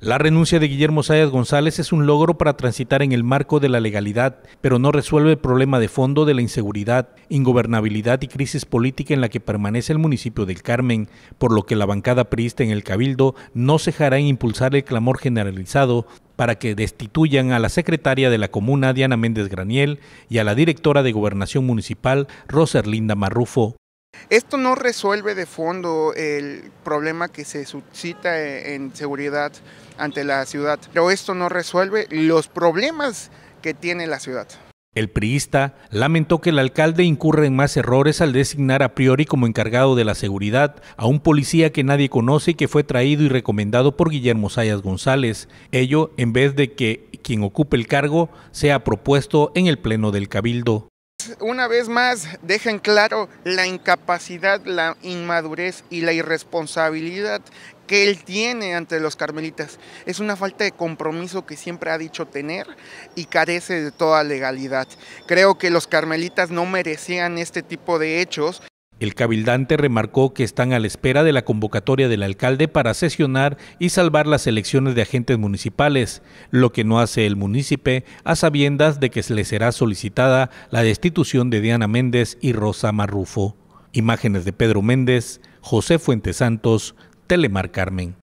La renuncia de Guillermo Sayas González es un logro para transitar en el marco de la legalidad, pero no resuelve el problema de fondo de la inseguridad, ingobernabilidad y crisis política en la que permanece el municipio del Carmen, por lo que la bancada priista en el Cabildo no cejará en impulsar el clamor generalizado para que destituyan a la secretaria de la comuna, Diana Méndez Graniel, y a la directora de Gobernación Municipal, Linda Marrufo. Esto no resuelve de fondo el problema que se suscita e, en seguridad ante la ciudad, pero esto no resuelve los problemas que tiene la ciudad. El priista lamentó que el alcalde incurre en más errores al designar a priori como encargado de la seguridad a un policía que nadie conoce y que fue traído y recomendado por Guillermo Sayas González, ello en vez de que quien ocupe el cargo sea propuesto en el Pleno del Cabildo una vez más dejen claro la incapacidad, la inmadurez y la irresponsabilidad que él tiene ante los carmelitas. Es una falta de compromiso que siempre ha dicho tener y carece de toda legalidad. Creo que los carmelitas no merecían este tipo de hechos. El cabildante remarcó que están a la espera de la convocatoria del alcalde para sesionar y salvar las elecciones de agentes municipales, lo que no hace el municipio a sabiendas de que se le será solicitada la destitución de Diana Méndez y Rosa Marrufo. Imágenes de Pedro Méndez, José Fuentes Santos, Telemar Carmen.